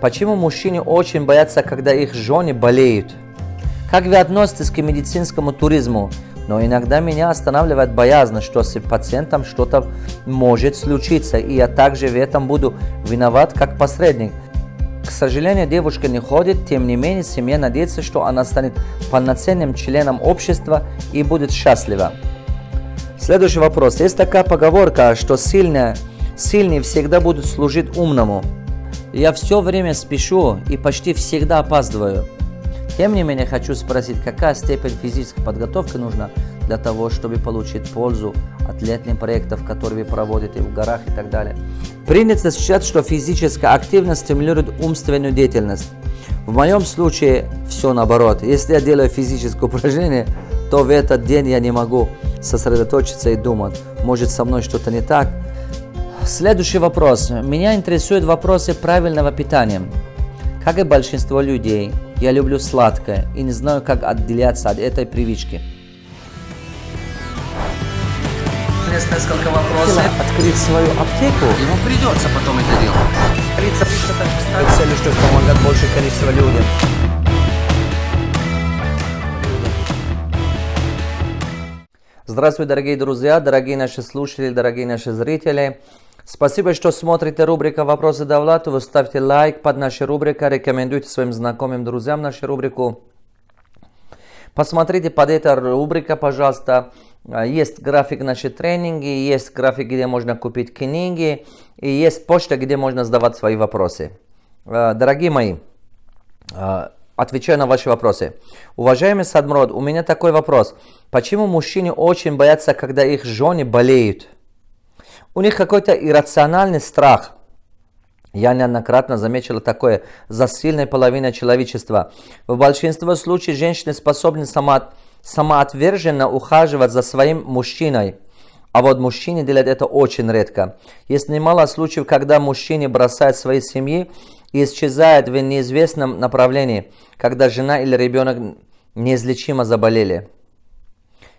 Почему мужчины очень боятся, когда их жены болеют? Как вы относитесь к медицинскому туризму? Но иногда меня останавливает боязнь, что с пациентом что-то может случиться, и я также в этом буду виноват как посредник. К сожалению, девушка не ходит, тем не менее семья надеется, что она станет полноценным членом общества и будет счастлива. Следующий вопрос. Есть такая поговорка, что сильные, сильные всегда будут служить умному. Я все время спешу и почти всегда опаздываю. Тем не менее, хочу спросить, какая степень физической подготовки нужна для того, чтобы получить пользу от летних проектов, которые вы проводите в горах и так далее. Принято считать, что физическая активность стимулирует умственную деятельность. В моем случае все наоборот. Если я делаю физическое упражнение, то в этот день я не могу сосредоточиться и думать, может со мной что-то не так, Следующий вопрос. Меня интересуют вопросы правильного питания. Как и большинство людей, я люблю сладкое и не знаю, как отделяться от этой привычки. несколько вопросов. Открыть свою аптеку. Ему придется потом это делать. Цель, чтобы помогать большее количество людям. Здравствуйте, дорогие друзья, дорогие наши слушатели, дорогие наши зрители. Спасибо, что смотрите рубрика «Вопросы Влада". Вы Ставьте лайк под нашей рубрикой, рекомендуйте своим знакомым, друзьям нашу рубрику. Посмотрите под этой рубрикой, пожалуйста, а, есть график наши тренинги, есть график, где можно купить книги, и есть почта, где можно задавать свои вопросы. А, дорогие мои, а, отвечаю на ваши вопросы. Уважаемый Садмрод, у меня такой вопрос. Почему мужчины очень боятся, когда их жены болеют? У них какой-то иррациональный страх. Я неоднократно замечала такое за сильной половиной человечества. В большинстве случаев женщины способны само, самоотверженно ухаживать за своим мужчиной. А вот мужчины делают это очень редко. Есть немало случаев, когда мужчины бросают свои семьи и исчезают в неизвестном направлении, когда жена или ребенок неизлечимо заболели.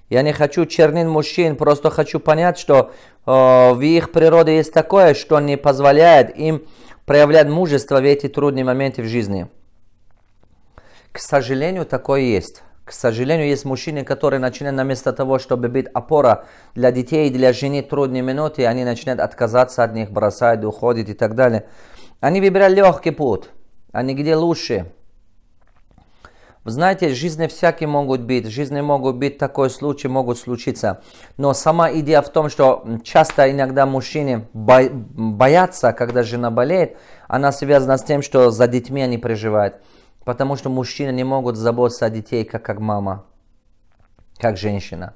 Я не хочу чернить мужчин, просто хочу понять, что э, в их природе есть такое, что не позволяет им проявлять мужество в эти трудные моменты в жизни. К сожалению, такое есть. К сожалению, есть мужчины, которые начинают вместо того, чтобы быть опора для детей, для жены трудные минуты, они начинают отказаться от них, бросают, уходят и так далее. Они выбирают легкий путь. Они где лучше. Знаете, жизни всякие могут быть, жизни могут быть, такой случай могут случиться. Но сама идея в том, что часто иногда мужчины боятся, когда жена болеет, она связана с тем, что за детьми они переживают. Потому что мужчины не могут заботиться о детей, как, как мама, как женщина.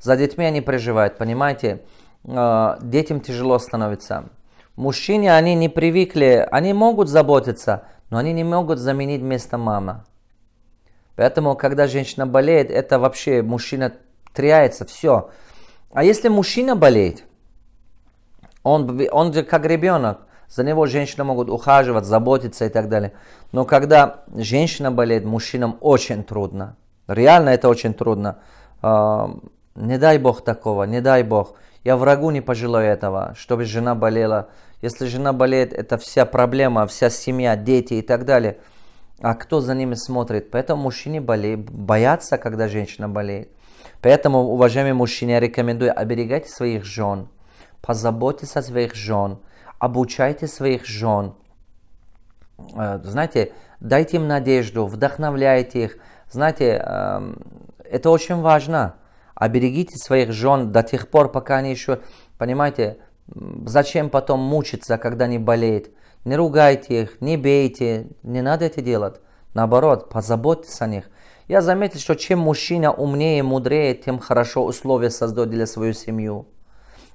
За детьми они переживают, понимаете? А, детям тяжело становится. Мужчины, они не привыкли, они могут заботиться, но они не могут заменить место мамы. Поэтому, когда женщина болеет, это вообще мужчина тряется, все. А если мужчина болеет, он, он как ребенок, за него женщины могут ухаживать, заботиться и так далее. Но когда женщина болеет, мужчинам очень трудно. Реально это очень трудно. А, не дай бог такого, не дай бог. Я врагу не пожелаю этого, чтобы жена болела. Если жена болеет, это вся проблема, вся семья, дети и так далее а кто за ними смотрит. Поэтому мужчины боле... боятся, когда женщина болеет. Поэтому, уважаемые мужчины, я рекомендую оберегать своих жен, позаботьтесь о своих жен, обучайте своих жен. Э, знаете, дайте им надежду, вдохновляйте их. Знаете, эм, это очень важно. Оберегите своих жен до тех пор, пока они еще, понимаете, зачем потом мучиться, когда они болеют не ругайте их, не бейте, не надо это делать. Наоборот, позаботьтесь о них. Я заметил, что чем мужчина умнее, мудрее, тем хорошо условия создает для свою семью.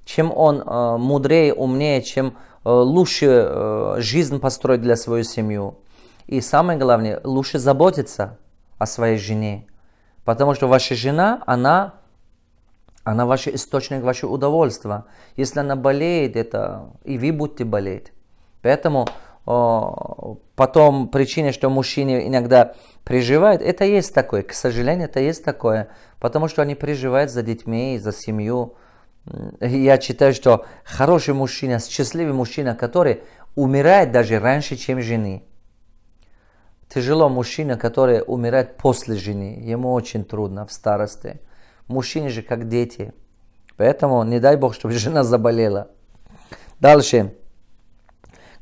Чем он э, мудрее, умнее, чем э, лучше э, жизнь построить для свою семью. И самое главное, лучше заботиться о своей жене. Потому что ваша жена, она, она ваш источник вашего удовольствия. Если она болеет, это и вы будете болеть. Поэтому потом причина, что мужчины иногда приживают, это есть такое. К сожалению, это есть такое. Потому что они приживают за детьми, за семью. Я считаю, что хороший мужчина, счастливый мужчина, который умирает даже раньше, чем жены. Тяжело мужчина, который умирает после жены. Ему очень трудно в старости. Мужчины же как дети. Поэтому не дай бог, чтобы жена заболела. Дальше.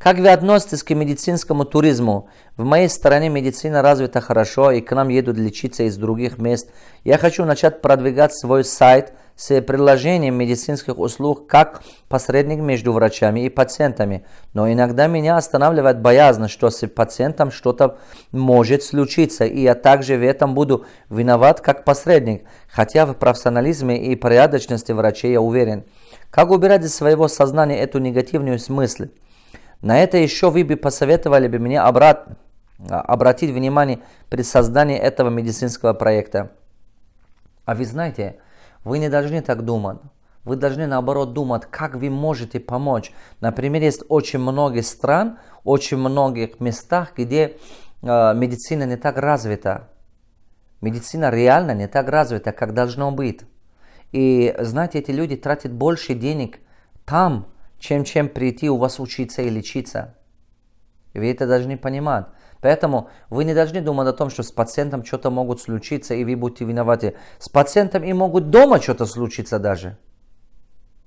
Как вы относитесь к медицинскому туризму? В моей стране медицина развита хорошо, и к нам едут лечиться из других мест. Я хочу начать продвигать свой сайт с предложением медицинских услуг как посредник между врачами и пациентами. Но иногда меня останавливает боязнь, что с пациентом что-то может случиться, и я также в этом буду виноват как посредник, хотя в профессионализме и порядочности врачей я уверен. Как убирать из своего сознания эту негативную мысль? На это еще вы бы посоветовали бы мне обрат, а, обратить внимание при создании этого медицинского проекта. А вы знаете, вы не должны так думать. Вы должны наоборот думать, как вы можете помочь. Например, есть очень многие стран, очень многих местах, где э, медицина не так развита. Медицина реально не так развита, как должно быть. И знаете, эти люди тратят больше денег там, чем-чем прийти у вас учиться и лечиться. И вы это должны понимать. Поэтому вы не должны думать о том, что с пациентом что-то могут случиться, и вы будете виноваты. С пациентом и могут дома что-то случиться даже.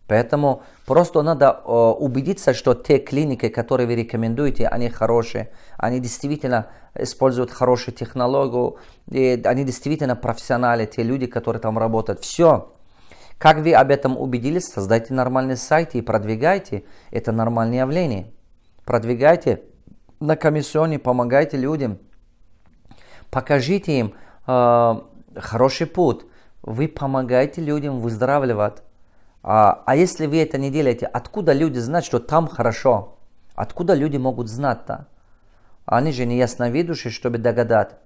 Поэтому просто надо э, убедиться, что те клиники, которые вы рекомендуете, они хорошие, они действительно используют хорошую технологию, и они действительно профессионалы, те люди, которые там работают. Все. Как вы об этом убедились, создайте нормальный сайт и продвигайте это нормальное явление. Продвигайте на комиссионе, помогайте людям. Покажите им э, хороший путь. Вы помогаете людям выздоравливать. А, а если вы это не делаете, откуда люди знают, что там хорошо? Откуда люди могут знать-то? Они же не ясновидущие, чтобы догадать.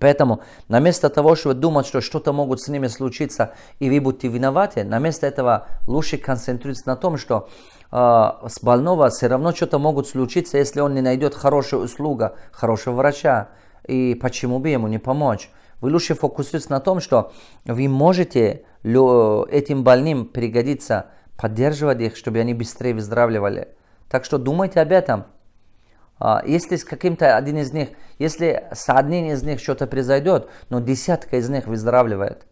Поэтому, вместо того, чтобы думать, что что-то могут с ними случиться, и вы будете виноваты, вместо этого лучше концентрируйтесь на том, что э, с больного все равно что-то могут случиться, если он не найдет хорошую услугу, хорошего врача, и почему бы ему не помочь. Вы лучше фокусируйтесь на том, что вы можете э, этим больным пригодиться, поддерживать их, чтобы они быстрее выздоравливали. Так что думайте об этом. А, если с каким-то один из них, если с одним из них что-то произойдет, но десятка из них выздоравливает.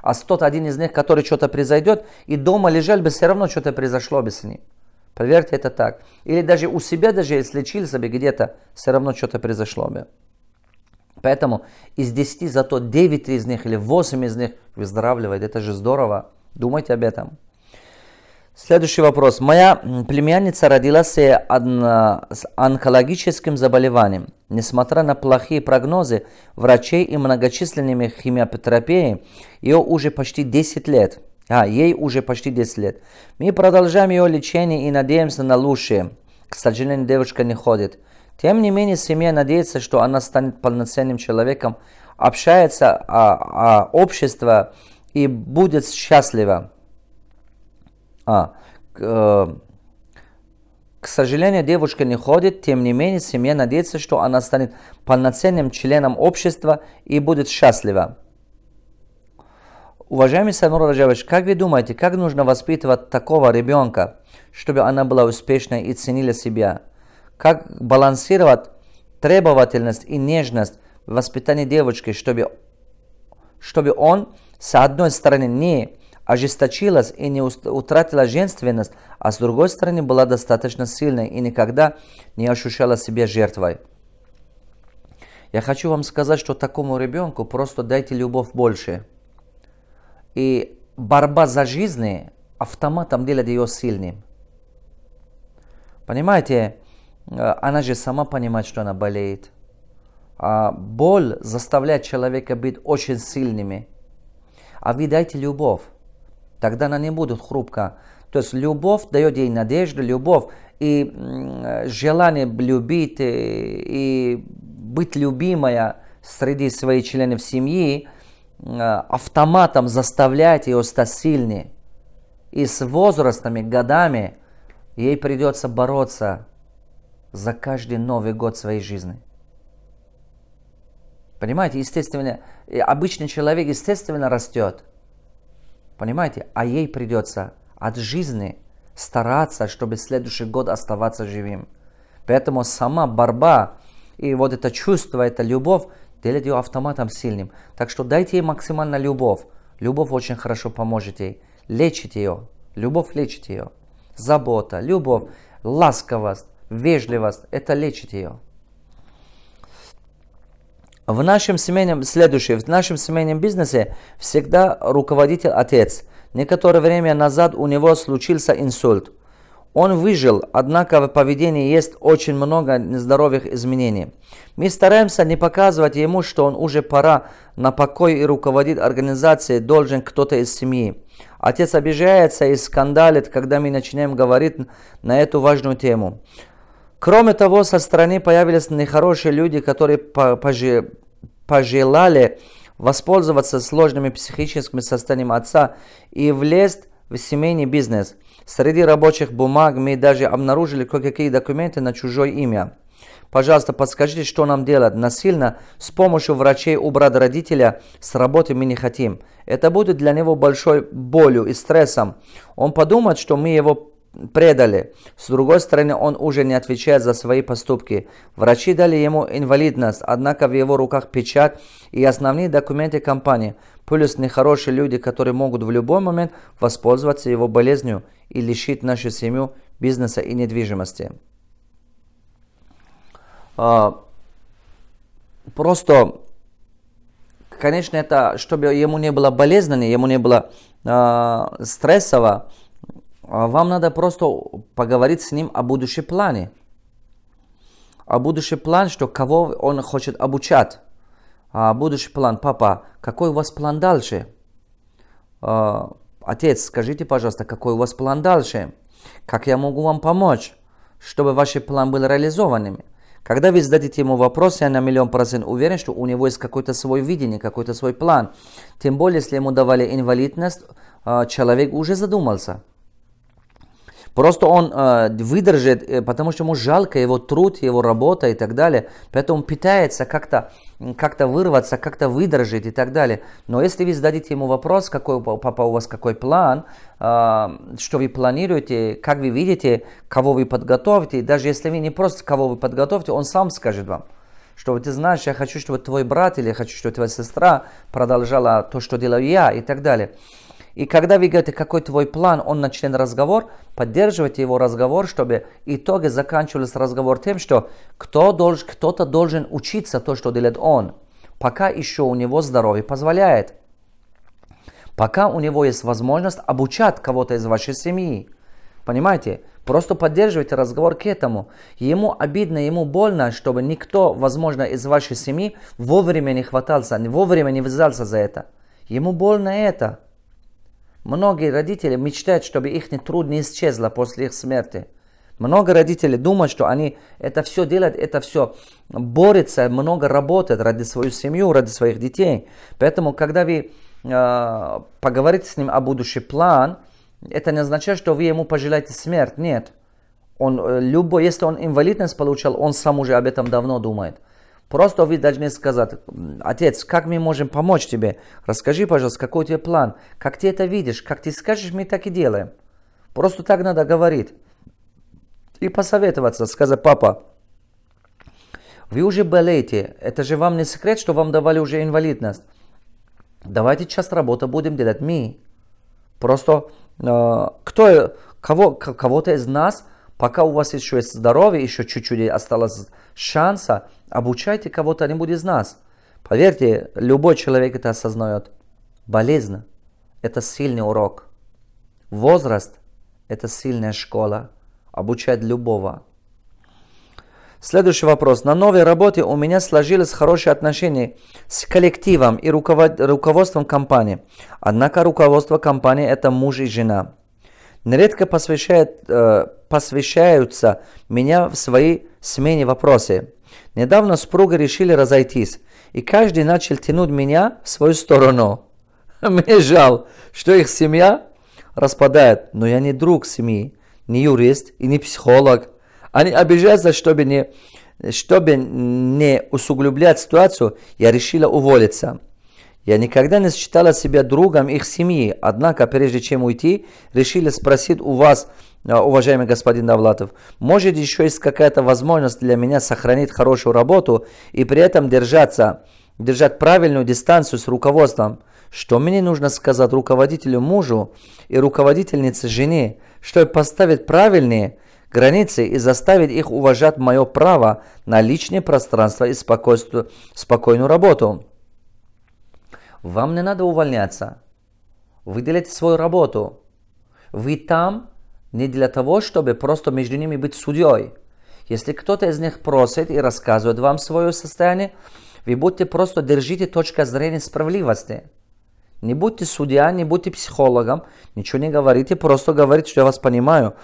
А тот один из них, который что-то произойдет, и дома лежал бы, все равно что-то произошло бы с ним. Проверьте это так. Или даже у себя, даже если лечился бы где-то, все равно что-то произошло бы. Поэтому из 10 зато 9 из них или 8 из них выздоравливает. Это же здорово. Думайте об этом. Следующий вопрос. Моя племянница родилась с онкологическим заболеванием. Несмотря на плохие прогнозы врачей и многочисленными химиотерапией, ее уже почти 10 лет. А, ей уже почти 10 лет. Мы продолжаем ее лечение и надеемся на лучшее. К сожалению, девочка не ходит. Тем не менее, семья надеется, что она станет полноценным человеком, общается, а, а общество и будет счастлива. А, к, э, к сожалению, девушка не ходит, тем не менее, семья надеется, что она станет полноценным членом общества и будет счастлива. Уважаемый Санур Раджавич, как вы думаете, как нужно воспитывать такого ребенка, чтобы она была успешной и ценила себя? Как балансировать требовательность и нежность в воспитании девочки, чтобы, чтобы он, с одной стороны, не ожесточилась и не утратила женственность, а с другой стороны была достаточно сильной и никогда не ощущала себя жертвой. Я хочу вам сказать, что такому ребенку просто дайте любовь больше. И борьба за жизни автоматом делает ее сильным. Понимаете, э, она же сама понимает, что она болеет. А боль заставляет человека быть очень сильными. А вы дайте любовь тогда она не будет хрупка. То есть любовь дает ей надежду, любовь и желание любить э, и быть любимая среди своих членов семьи э, автоматом заставляет ее стать сильной. И с возрастами, годами ей придется бороться за каждый Новый год своей жизни. Понимаете, естественно, обычный человек естественно растет – Понимаете? А ей придется от жизни стараться, чтобы следующий год оставаться живым. Поэтому сама борьба и вот это чувство, эта любовь делает ее автоматом сильным. Так что дайте ей максимально любовь. Любовь очень хорошо поможет ей. Лечить ее. Любовь лечит ее. Забота, любовь, ласковость, вежливость – это лечит ее. В нашем семейном, следующее, в нашем семейном бизнесе всегда руководитель отец. Некоторое время назад у него случился инсульт. Он выжил, однако в поведении есть очень много нездоровых изменений. Мы стараемся не показывать ему, что он уже пора на покой и руководит организацией должен кто-то из семьи. Отец обижается и скандалит, когда мы начинаем говорить на эту важную тему. Кроме того, со стороны появились нехорошие люди, которые пожелали воспользоваться сложными психическими состояниями отца и влезть в семейный бизнес. Среди рабочих бумаг мы даже обнаружили кое-какие документы на чужое имя. Пожалуйста, подскажите, что нам делать? Насильно с помощью врачей убрать родителя с работы мы не хотим. Это будет для него большой болью и стрессом. Он подумает, что мы его предали. С другой стороны, он уже не отвечает за свои поступки. Врачи дали ему инвалидность, однако в его руках печать и основные документы компании. Плюс нехорошие люди, которые могут в любой момент воспользоваться его болезнью и лишить нашу семью бизнеса и недвижимости. А, просто, конечно, это, чтобы ему не было болезненно, ему не было э, стрессово, а, вам надо просто поговорить с ним о будущем плане. О будущем план, что кого он хочет обучать. А будущий план, папа, какой у вас план дальше? А, отец, скажите, пожалуйста, какой у вас план дальше? Как я могу вам помочь, чтобы ваш план был реализованным? Когда вы зададите ему вопрос, я на миллион процент уверен, что у него есть какое-то свое видение, какой-то свой план. Тем более, если ему давали инвалидность, а, человек уже задумался. Просто он э, выдержит, э, потому что ему жалко его труд, его работа и так далее. Поэтому он питается как-то как вырваться, как-то выдержать и так далее. Но если вы зададите ему вопрос, какой папа у вас какой план, э, что вы планируете, как вы видите, кого вы подготовите, даже если вы не просто кого вы подготовите, он сам скажет вам что ты знаешь, я хочу, чтобы твой брат или я хочу, чтобы твоя сестра продолжала то, что делаю я и так далее. И когда вы говорите, какой твой план, он начинает разговор, поддерживайте его разговор, чтобы итоги заканчивались разговор тем, что кто долж, кто-то должен учиться то, что делает он, пока еще у него здоровье позволяет. Пока у него есть возможность обучать кого-то из вашей семьи. Понимаете? Просто поддерживайте разговор к этому. Ему обидно, ему больно, чтобы никто, возможно, из вашей семьи вовремя не хватался, вовремя не взялся за это. Ему больно это. Многие родители мечтают, чтобы их труд не исчезла после их смерти. Много родителей думают, что они это все делают, это все борется, много работает ради свою семью, ради своих детей. Поэтому, когда вы э, поговорите с ним о будущем план, это не означает, что вы ему пожелаете смерть. Нет. Он, э, любой, если он инвалидность получал, он сам уже об этом давно думает. Просто вы должны сказать, отец, как мы можем помочь тебе? Расскажи, пожалуйста, какой у тебя план? Как ты это видишь? Как ты скажешь, мы так и делаем. Просто так надо говорить. И посоветоваться, сказать, папа, вы уже болеете, это же вам не секрет, что вам давали уже инвалидность. Давайте сейчас работу будем делать мы. Просто э, кто, кого, кого-то из нас – Пока у вас еще есть здоровье, еще чуть-чуть осталось шанса, обучайте кого-то-нибудь из нас. Поверьте, любой человек это осознает. Болезнь – это сильный урок. Возраст – это сильная школа. Обучать любого. Следующий вопрос. На новой работе у меня сложились хорошие отношения с коллективом и руководством компании. Однако руководство компании – это муж и жена нередко посвящают, э, посвящаются меня в свои смене вопросы. Недавно супруга решили разойтись, и каждый начал тянуть меня в свою сторону. Мне жал, что их семья распадает, но я не друг семьи, не юрист и не психолог. Они обижаются, чтобы не, чтобы не усугублять ситуацию, я решила уволиться. Я никогда не считала себя другом их семьи, однако прежде чем уйти, решили спросить у вас, а, уважаемый господин Давлатов, может еще есть какая-то возможность для меня сохранить хорошую работу и при этом держаться, держать правильную дистанцию с руководством? Что мне нужно сказать руководителю мужу и руководительнице жене, чтобы поставить правильные, границы и заставить их уважать мое право на личное пространство и спокойную работу. Вам не надо увольняться. Вы делаете свою работу. Вы там не для того, чтобы просто между ними быть судьей. Если кто-то из них просит и рассказывает вам свое состояние, вы будете просто держите точка зрения справедливости. Не будьте судья, не будьте психологом, ничего не говорите, просто говорите, что я вас понимаю.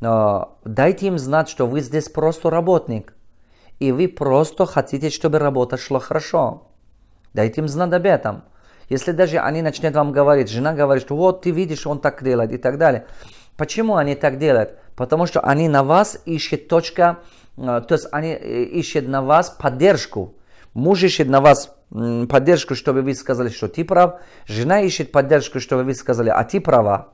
Но а, дайте им знать, что вы здесь просто работник, и вы просто хотите, чтобы работа шла хорошо. Дайте им знать об этом. Если даже они начнут вам говорить, жена говорит, что вот ты видишь, он так делает и так далее. Почему они так делают? Потому что они на вас ищут точка, э, то есть они э, ищут на вас поддержку. Муж ищет на вас поддержку, чтобы вы сказали, что ты прав. Жена ищет поддержку, чтобы вы сказали, а ты права.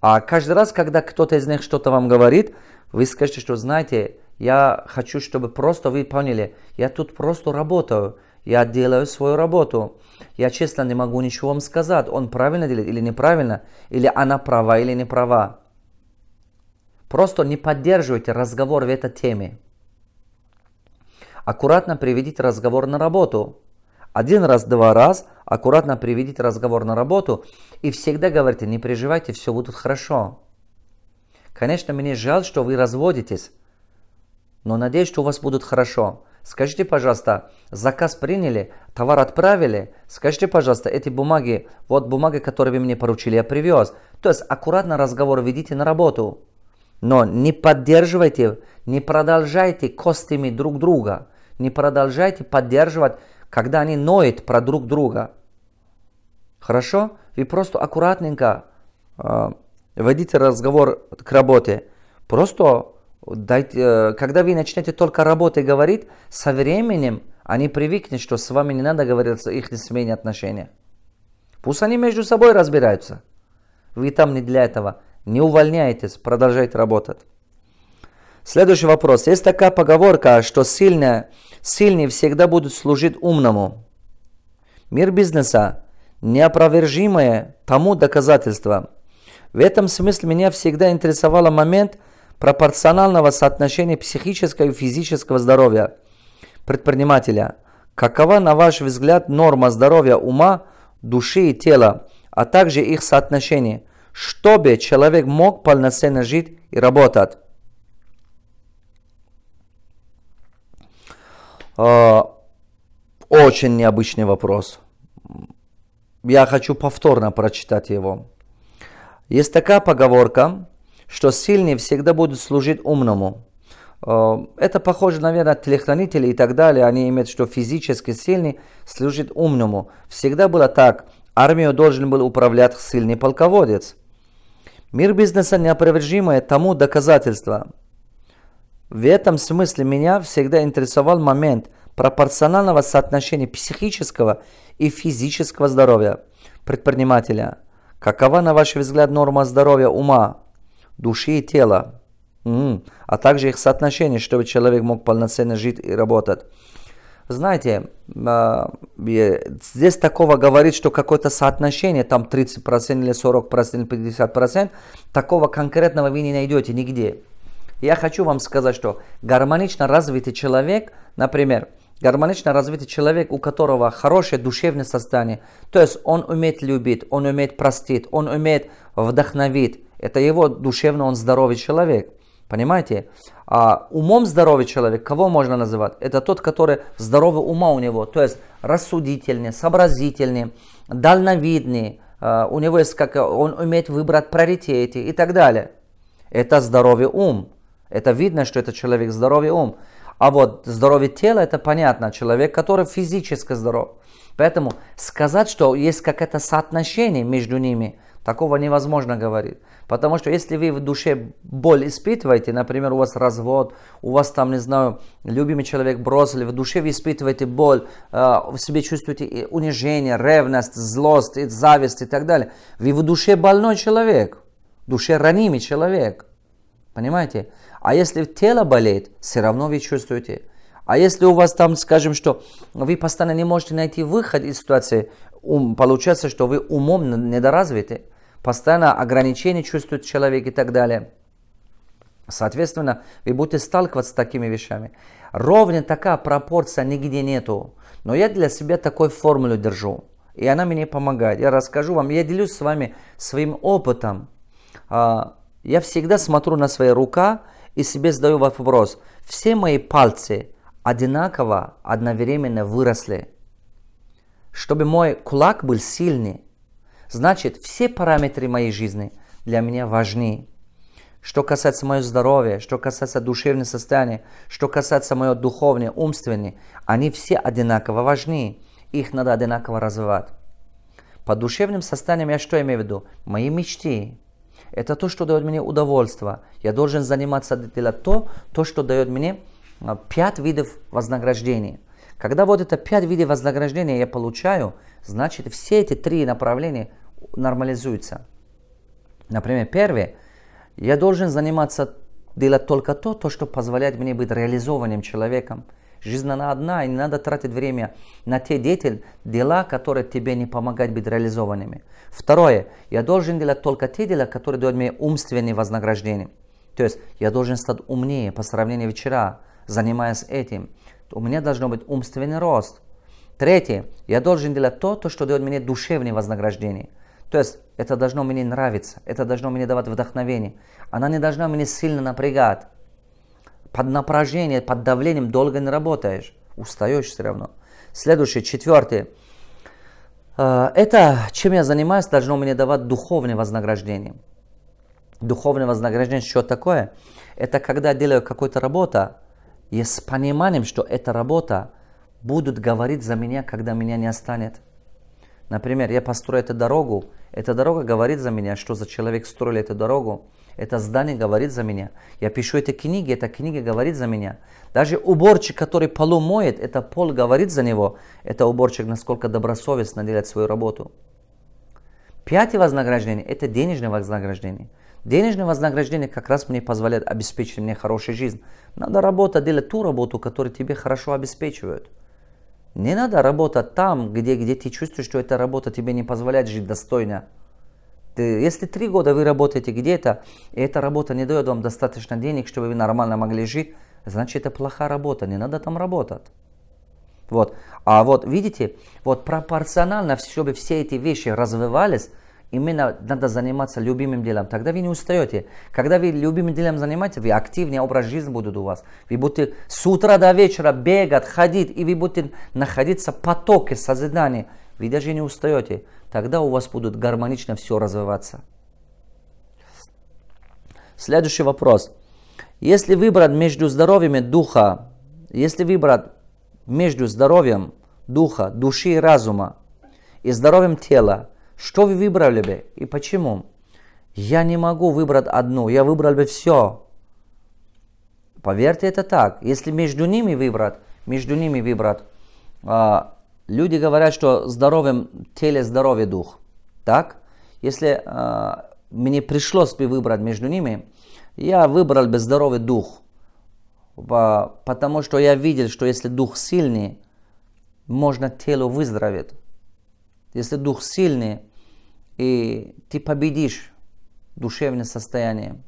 А каждый раз, когда кто-то из них что-то вам говорит, вы скажете, что знаете, я хочу, чтобы просто вы поняли, я тут просто работаю. Я делаю свою работу. Я честно не могу ничего вам сказать, он правильно делает или неправильно, или она права или не права. Просто не поддерживайте разговор в этой теме. Аккуратно приведите разговор на работу. Один раз, два раз, аккуратно приведите разговор на работу и всегда говорите, не переживайте, все будет хорошо. Конечно, мне жаль, что вы разводитесь, но надеюсь, что у вас будет хорошо. Скажите, пожалуйста, заказ приняли, товар отправили. Скажите, пожалуйста, эти бумаги, вот бумаги, которые вы мне поручили, я привез. То есть аккуратно разговор ведите на работу. Но не поддерживайте, не продолжайте костями друг друга. Не продолжайте поддерживать, когда они ноют про друг друга. Хорошо? Вы просто аккуратненько э, ведите разговор к работе. Просто Дайте, э, когда вы начнете только работать и говорить, со временем они привыкнут, что с вами не надо говорить их семейные отношения. Пусть они между собой разбираются. Вы там не для этого. Не увольняйтесь, продолжайте работать. Следующий вопрос. Есть такая поговорка, что сильные, сильные всегда будут служить умному. Мир бизнеса – неопровержимое тому доказательство. В этом смысле меня всегда интересовал момент – пропорционального соотношения психического и физического здоровья предпринимателя. Какова, на ваш взгляд, норма здоровья ума, души и тела, а также их соотношение, чтобы человек мог полноценно жить и работать? А, очень необычный вопрос. Я хочу повторно прочитать его. Есть такая поговорка, что сильные всегда будут служить умному. Э, это похоже, наверное, телохранители и так далее. Они имеют, что физически сильный служит умному. Всегда было так. Армию должен был управлять сильный полководец. Мир бизнеса неопровержимое тому доказательство. В этом смысле меня всегда интересовал момент пропорционального соотношения психического и физического здоровья предпринимателя. Какова, на ваш взгляд, норма здоровья ума? души и тела, а также их соотношение, чтобы человек мог полноценно жить и работать. Знаете, а, здесь такого говорить, что какое-то соотношение, там 30% или 40%, или 50%, такого конкретного вы не найдете нигде. Я хочу вам сказать, что гармонично развитый человек, например, гармонично развитый человек, у которого хорошее душевное состояние, то есть он умеет любить, он умеет простить, он умеет вдохновить, это его душевно, он здоровый человек. Понимаете? А умом здоровый человек, кого можно называть? Это тот, который здоровый ума у него, то есть рассудительный, сообразительный, дальновидный, э, у него есть как он умеет выбрать приоритеты и так далее. Это здоровый ум. Это видно, что это человек здоровый ум. А вот здоровье тела это понятно, человек, который физически здоров. Поэтому сказать, что есть какое-то соотношение между ними, такого невозможно говорить. Потому что если вы в душе боль испытываете, например, у вас развод, у вас там, не знаю, любимый человек бросили, в душе вы испытываете боль, э, в себе чувствуете унижение, ревность, злость, зависть и так далее, вы в душе больной человек, в душе ранимый человек. Понимаете? А если тело болеет, все равно вы чувствуете. А если у вас там, скажем, что вы постоянно не можете найти выход из ситуации, ум, получается, что вы умом недоразвиты постоянно ограничения чувствует человек и так далее. Соответственно, вы будете сталкиваться с такими вещами. Ровно такая пропорция нигде нету. Но я для себя такую формулу держу. И она мне помогает. Я расскажу вам, я делюсь с вами своим опытом. А, я всегда смотрю на свои рука и себе задаю вопрос. Все мои пальцы одинаково одновременно выросли. Чтобы мой кулак был сильный, Значит, все параметры моей жизни для меня важны. Что касается моего здоровья, что касается душевного состояния, что касается моего духовного, умственного, они все одинаково важны. Их надо одинаково развивать. По душевным состояниям я что имею в виду? Мои мечты. Это то, что дает мне удовольствие. Я должен заниматься, делать то, то, что дает мне а, пять видов вознаграждений. Когда вот это пять видов вознаграждения я получаю, значит все эти три направления нормализуются. Например, первое, я должен заниматься, делать только то, то, что позволяет мне быть реализованным человеком. Жизнь она одна, и не надо тратить время на те деятель, дела, которые тебе не помогают быть реализованными. Второе, я должен делать только те дела, которые дают мне умственные вознаграждения. То есть я должен стать умнее по сравнению вчера, занимаясь этим. У меня должно быть умственный рост. Третье, я должен делать то, то что дает мне душевное вознаграждение. То есть это должно мне нравиться, это должно мне давать вдохновение. Она не должна мне сильно напрягать. Под напряжением, под давлением долго не работаешь, устаешь все равно. Следующее, четвертое. Э, это, чем я занимаюсь, должно мне давать духовное вознаграждение. Духовное вознаграждение, что такое? Это когда я делаю какую-то работу, и с пониманием, что эта работа будут говорить за меня, когда меня не останет. Например, я построю эту дорогу, эта дорога говорит за меня, что за человек строил эту дорогу, это здание говорит за меня. Я пишу эти книги, эта книга говорит за меня. Даже уборщик, который полу моет, это пол говорит за него. Это уборщик, насколько добросовестно делает свою работу. Пятое вознаграждение – это денежное вознаграждение – Денежное вознаграждение как раз мне позволяет обеспечить мне хорошую жизнь. Надо работать, делать ту работу, которую тебе хорошо обеспечивают. Не надо работать там, где, где ты чувствуешь, что эта работа тебе не позволяет жить достойно. Ты, если три года вы работаете где-то, и эта работа не дает вам достаточно денег, чтобы вы нормально могли жить, значит это плохая работа, не надо там работать. Вот. А вот видите, вот пропорционально, чтобы все эти вещи развивались, Именно надо заниматься любимым делом. Тогда вы не устаете. Когда вы любимым делом занимаетесь, вы активнее, образ жизни будут у вас. Вы будете с утра до вечера бегать, ходить, и вы будете находиться в потоке созидания. Вы даже не устаете. Тогда у вас будут гармонично все развиваться. Следующий вопрос. Если выбрать между здоровьем духа, если выбрать между здоровьем духа, души и разума и здоровьем тела, что вы выбрали бы и почему? Я не могу выбрать одну, я выбрал бы все. Поверьте, это так. Если между ними выбрать, между ними выбрать, а, люди говорят, что здоровым теле здоровье дух. Так? Если а, мне пришлось бы выбрать между ними, я выбрал бы здоровый дух. Потому что я видел, что если дух сильный, можно телу выздороветь если дух сильный, и ты победишь душевное состояние,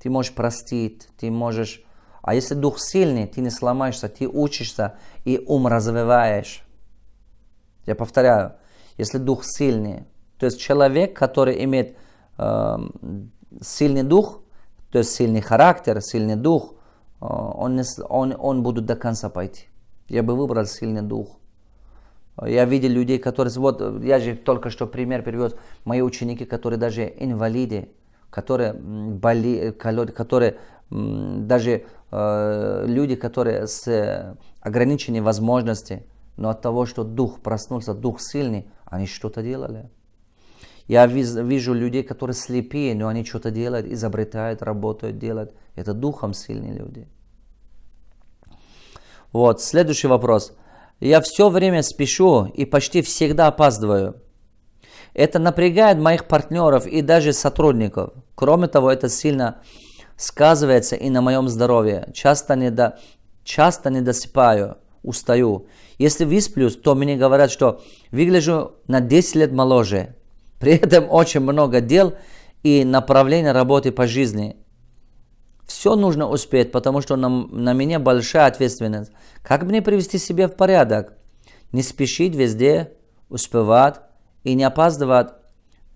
ты можешь простить, ты можешь... А если дух сильный, ты не сломаешься, ты учишься и ум развиваешь. Я повторяю, если дух сильный, то есть человек, который имеет э, сильный дух, то есть сильный характер, сильный дух, э, он, не, он, он будет до конца пойти. Я бы выбрал сильный дух. Я видел людей, которые... Вот э, я же только что пример привез. Мои ученики, которые даже инвалиды, которые боли, э, которые даже э, люди, которые с э, ограниченными возможностями, но от того, что дух проснулся, дух сильный, они что-то делали. Я вижу людей, которые слепые, но они что-то делают, изобретают, работают, делают. Это духом сильные люди. Вот, следующий вопрос. Я все время спешу и почти всегда опаздываю. Это напрягает моих партнеров и даже сотрудников. Кроме того, это сильно сказывается и на моем здоровье. Часто, не до часто не досыпаю, устаю. Если высплюсь, то мне говорят, что выгляжу на 10 лет моложе. При этом очень много дел и направления работы по жизни. Все нужно успеть, потому что на, на меня большая ответственность. Как мне привести себя в порядок? Не спешить везде, успевать и не опаздывать,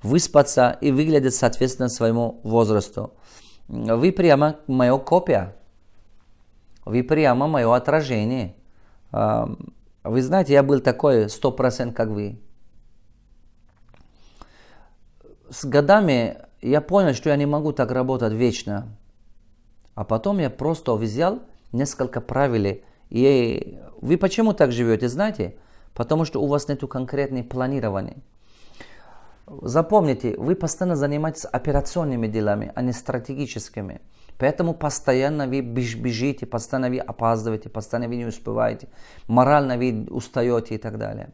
выспаться и выглядеть соответственно своему возрасту. Вы прямо мое копия. Вы прямо мое отражение. А, вы знаете, я был такой 100% как вы. С годами я понял, что я не могу так работать вечно. А потом я просто взял несколько правил. И вы почему так живете, знаете? Потому что у вас нет конкретной планирования. Запомните, вы постоянно занимаетесь операционными делами, а не стратегическими. Поэтому постоянно вы бежите, постоянно вы опаздываете, постоянно вы не успеваете, морально вы устаете и так далее.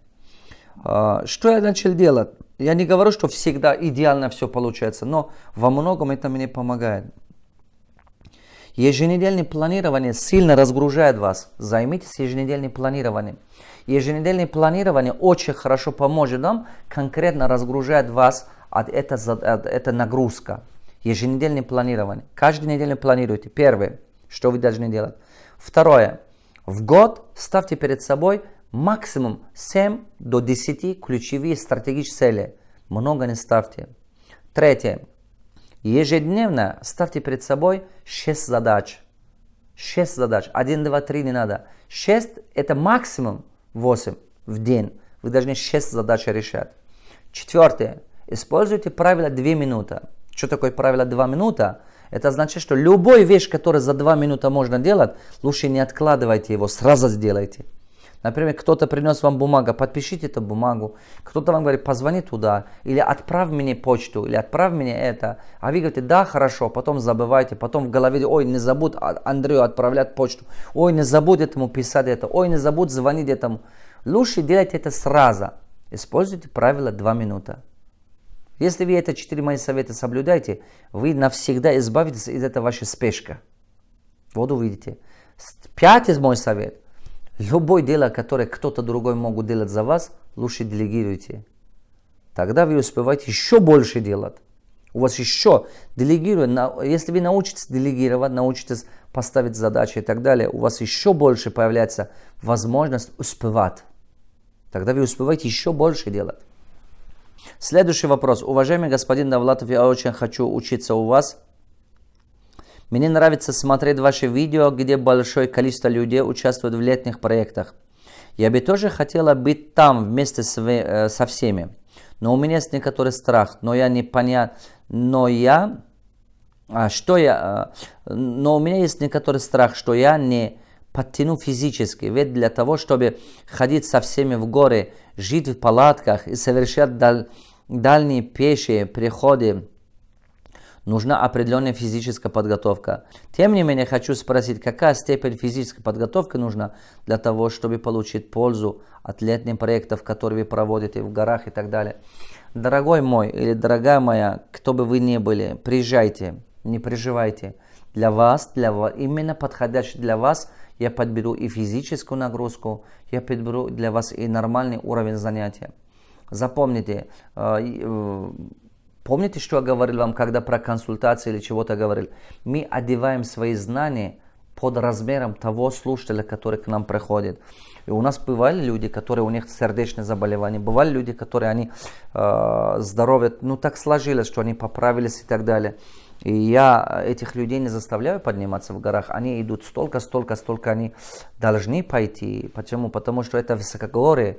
А, что я начал делать? Я не говорю, что всегда идеально все получается, но во многом это мне помогает. Еженедельное планирование сильно разгружает вас. Займитесь еженедельным планированием. Еженедельное планирование очень хорошо поможет вам, конкретно разгружает вас от этой нагрузка. Еженедельное планирование. Каждую неделю планируйте. Первое, что вы должны делать. Второе, в год ставьте перед собой максимум 7 до 10 ключевых стратегических целей. Много не ставьте. Третье. Ежедневно ставьте перед собой 6 задач. 6 задач. 1, 2, 3 не надо. 6 это максимум 8 в день. Вы должны 6 задач решать. Четвертое. Используйте правило 2 минуты. Что такое правило 2 минута? Это значит, что любой вещь, которую за 2 минуты можно делать, лучше не откладывайте его, сразу сделайте. Например, кто-то принес вам бумагу, подпишите эту бумагу. Кто-то вам говорит, позвони туда, или отправь мне почту, или отправь мне это. А вы говорите, да, хорошо, потом забывайте, потом в голове, ой, не забудь а, Андрею отправлять почту, ой, не забудь этому писать это, ой, не забудь звонить этому. Лучше делайте это сразу. Используйте правило 2 минута. Если вы это 4 мои совета соблюдаете, вы навсегда избавитесь из этого вашей спешка. Вот увидите. Пятый мой совет. Любое дело, которое кто-то другой могут делать за вас, лучше делегируйте. Тогда вы успеваете еще больше делать. У вас еще делегируя, если вы научитесь делегировать, научитесь поставить задачи и так далее, у вас еще больше появляется возможность успевать. Тогда вы успеваете еще больше делать. Следующий вопрос. Уважаемый господин Давлатов, я очень хочу учиться у вас. Мне нравится смотреть ваши видео, где большое количество людей участвует в летних проектах. Я бы тоже хотела быть там вместе с, э, со всеми. Но у меня есть некоторый страх, но я не понят, но я, а, что я, а, но у меня есть некоторый страх, что я не подтяну физически. Ведь для того, чтобы ходить со всеми в горы, жить в палатках и совершать даль, дальние пешие приходы нужна определенная физическая подготовка. Тем не менее, хочу спросить, какая степень физической подготовки нужна для того, чтобы получить пользу от летних проектов, которые вы проводите в горах и так далее. Дорогой мой или дорогая моя, кто бы вы ни были, приезжайте, не переживайте. Для вас, для вас, именно подходящий для вас, я подберу и физическую нагрузку, я подберу для вас и нормальный уровень занятия. Запомните, э, э, Помните, что я говорил вам, когда про консультации или чего-то говорил? Мы одеваем свои знания под размером того слушателя, который к нам приходит. И у нас бывали люди, которые у них сердечные заболевания, бывали люди, которые они э, здоровье, ну так сложилось, что они поправились и так далее. И я этих людей не заставляю подниматься в горах. Они идут столько, столько, столько, они должны пойти. Почему? Потому что это высокогорие.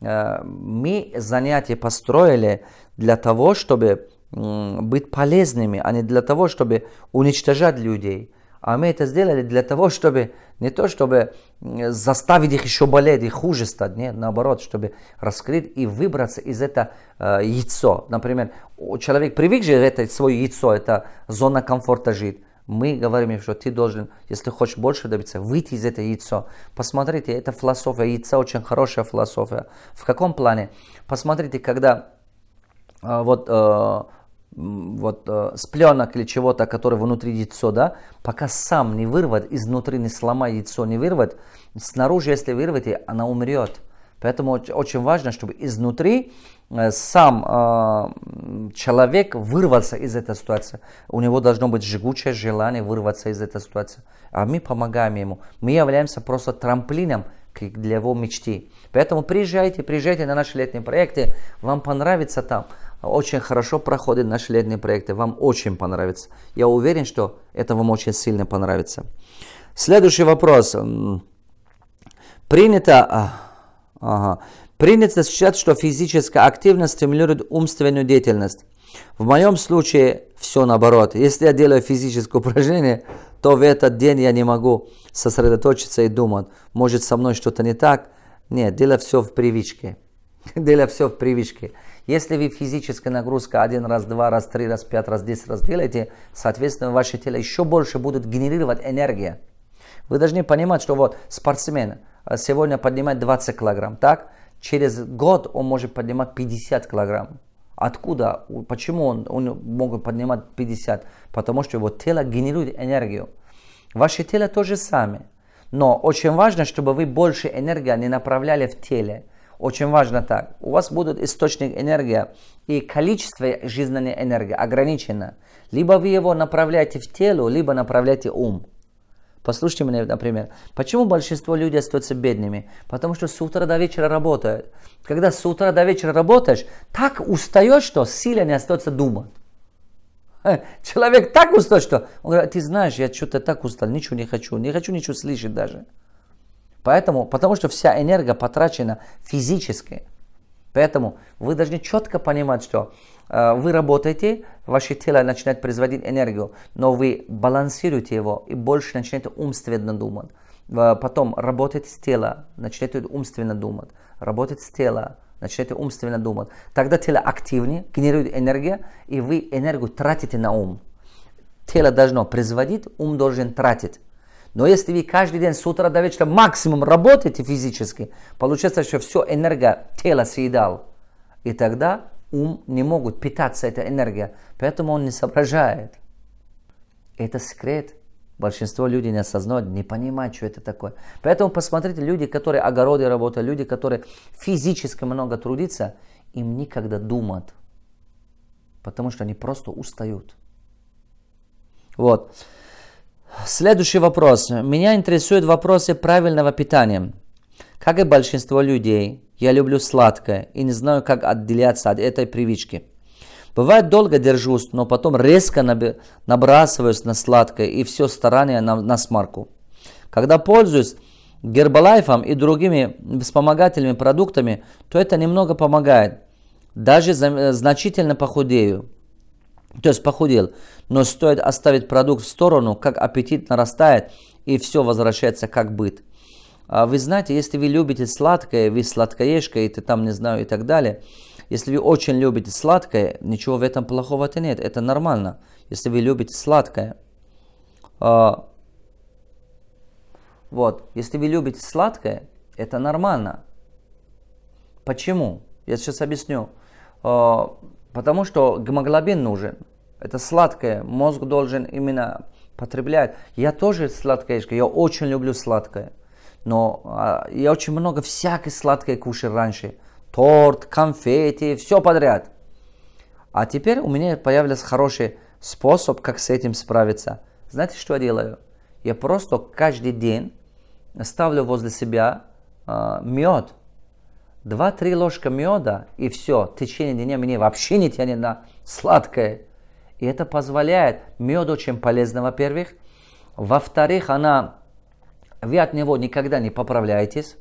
Э, мы занятия построили для того, чтобы быть полезными, а не для того, чтобы уничтожать людей. А мы это сделали для того, чтобы не то, чтобы заставить их еще болеть и хуже стать, нет, наоборот, чтобы раскрыть и выбраться из этого э, яйцо. Например, человек привык же это свое яйцо, это зона комфорта жить. Мы говорим им, что ты должен, если хочешь больше добиться, выйти из этого яйца. Посмотрите, это философия яйца, очень хорошая философия. В каком плане? Посмотрите, когда э, вот э, вот э, с пленок или чего-то, который внутри яйцо, да, пока сам не вырвать, изнутри не сломай яйцо, не вырвать, снаружи, если вырвать, она умрет. Поэтому очень важно, чтобы изнутри Э, сам э, человек вырваться из этой ситуации. У него должно быть жгучее желание вырваться из этой ситуации. А мы помогаем ему. Мы являемся просто трамплином для его мечты. Поэтому приезжайте, приезжайте на наши летние проекты. Вам понравится там. Очень хорошо проходят наши летние проекты. Вам очень понравится. Я уверен, что это вам очень сильно понравится. Следующий вопрос. Принято... А, ага. Принято считать, что физическая активность стимулирует умственную деятельность. В моем случае все наоборот. Если я делаю физическое упражнение, то в этот день я не могу сосредоточиться и думать, может со мной что-то не так. Нет, дело все в привычке. Дело все в привычке. Если вы физическая нагрузка один раз, два раз, три раз, пять раз, десять раз делаете, соответственно, ваше тело еще больше будет генерировать энергия. Вы должны понимать, что вот спортсмен э, сегодня поднимает 20 килограмм, так? через год он может поднимать 50 килограмм. Откуда? Почему он, он мог поднимать 50? Потому что его тело генерирует энергию. Ваше тело тоже же самое. Но очень важно, чтобы вы больше энергии не направляли в теле. Очень важно так. У вас будут источник энергии и количество жизненной энергии ограничено. Либо вы его направляете в тело, либо направляете ум. Послушайте меня, например, почему большинство людей остаются бедными? Потому что с утра до вечера работают. Когда с утра до вечера работаешь, так устаешь, что силы не остается думать. Э, человек так устал, что он говорит, «А ты знаешь, я что-то так устал, ничего не хочу, не хочу ничего слышать даже. Поэтому, потому что вся энергия потрачена физически. Поэтому вы должны четко понимать, что Э, вы работаете, ваше тело начинает производить энергию, но вы балансируете его и больше начинаете умственно думать. Э, потом работаете с тела, начинаете умственно думать. Работать с тела, начинаете умственно думать. Тогда тело активнее, генерирует энергию, и вы энергию тратите на ум. Тело должно производить, ум должен тратить. Но если вы каждый день с утра до вечера максимум работаете физически, получается, что все энергия тела съедал. И тогда ум не могут питаться этой энергией, поэтому он не соображает. Это секрет. Большинство людей не осознают, не понимают, что это такое. Поэтому посмотрите, люди, которые огороды работают, люди, которые физически много трудятся, им никогда думают, потому что они просто устают. Вот. Следующий вопрос. Меня интересуют вопросы правильного питания. Как и большинство людей, я люблю сладкое и не знаю, как отделяться от этой привычки. Бывает, долго держусь, но потом резко набрасываюсь на сладкое и все старание на, на смарку. Когда пользуюсь гербалайфом и другими вспомогательными продуктами, то это немного помогает. Даже значительно похудею. То есть похудел. Но стоит оставить продукт в сторону, как аппетит нарастает и все возвращается как быт. А вы знаете, если вы любите сладкое, вы сладкоежка, и ты там, не знаю, и так далее. Если вы очень любите сладкое, ничего в этом плохого-то нет, это нормально. Если вы любите сладкое. А, вот, если вы любите сладкое, это нормально. Почему? Я сейчас объясню. А, потому что гемоглобин нужен. Это сладкое, мозг должен именно потреблять. Я тоже сладкоежка, я очень люблю сладкое но э, я очень много всякой сладкой кушал раньше. Торт, конфеты все подряд. А теперь у меня появился хороший способ, как с этим справиться. Знаете, что я делаю? Я просто каждый день ставлю возле себя э, мед. 2-3 ложка меда и все, в течение дня мне вообще не тянет на сладкое. И это позволяет, мед очень полезно, во-первых. Во-вторых, она вы от него никогда не поправляетесь.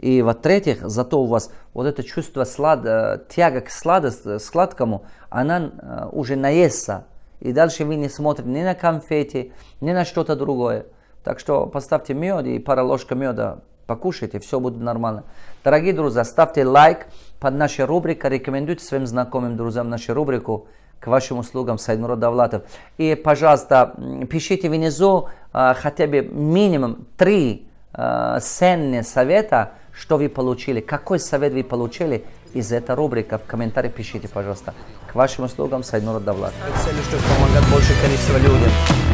И во третьих зато у вас вот это чувство слад... Э, тяга к сладость, э, сладкому, она э, уже наестся. И дальше вы не смотрите ни на конфеты, ни на что-то другое. Так что поставьте мед и пара ложка меда покушайте, все будет нормально. Дорогие друзья, ставьте лайк под нашей рубрикой, рекомендуйте своим знакомым друзьям нашу рубрику к вашим услугам Сайнура Давлатов. И, пожалуйста, пишите внизу э, хотя бы минимум три э, ценные совета, что вы получили, какой совет вы получили из этой рубрики. В комментариях пишите, пожалуйста. К вашим услугам Сайнура Давлатов. Цели, чтобы помогать большее количество людям.